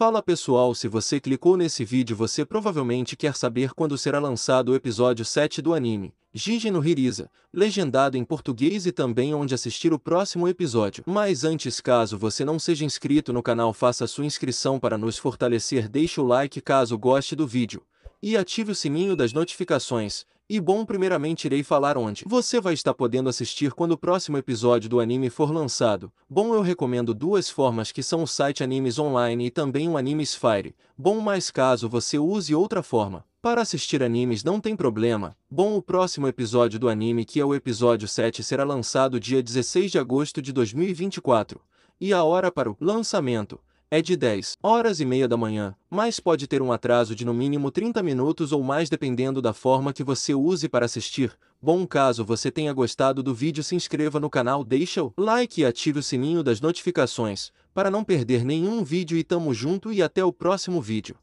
Fala pessoal, se você clicou nesse vídeo você provavelmente quer saber quando será lançado o episódio 7 do anime, Jijin no Hiriza, legendado em português e também onde assistir o próximo episódio. Mas antes, caso você não seja inscrito no canal, faça sua inscrição para nos fortalecer, deixe o like caso goste do vídeo e ative o sininho das notificações, e bom, primeiramente irei falar onde você vai estar podendo assistir quando o próximo episódio do anime for lançado. Bom, eu recomendo duas formas que são o site Animes Online e também o Animes Fire. Bom, mas caso você use outra forma, para assistir animes não tem problema. Bom, o próximo episódio do anime, que é o episódio 7, será lançado dia 16 de agosto de 2024. E a hora para o lançamento é de 10 horas e meia da manhã, mas pode ter um atraso de no mínimo 30 minutos ou mais dependendo da forma que você use para assistir. Bom caso você tenha gostado do vídeo se inscreva no canal deixa o like e ative o sininho das notificações, para não perder nenhum vídeo e tamo junto e até o próximo vídeo.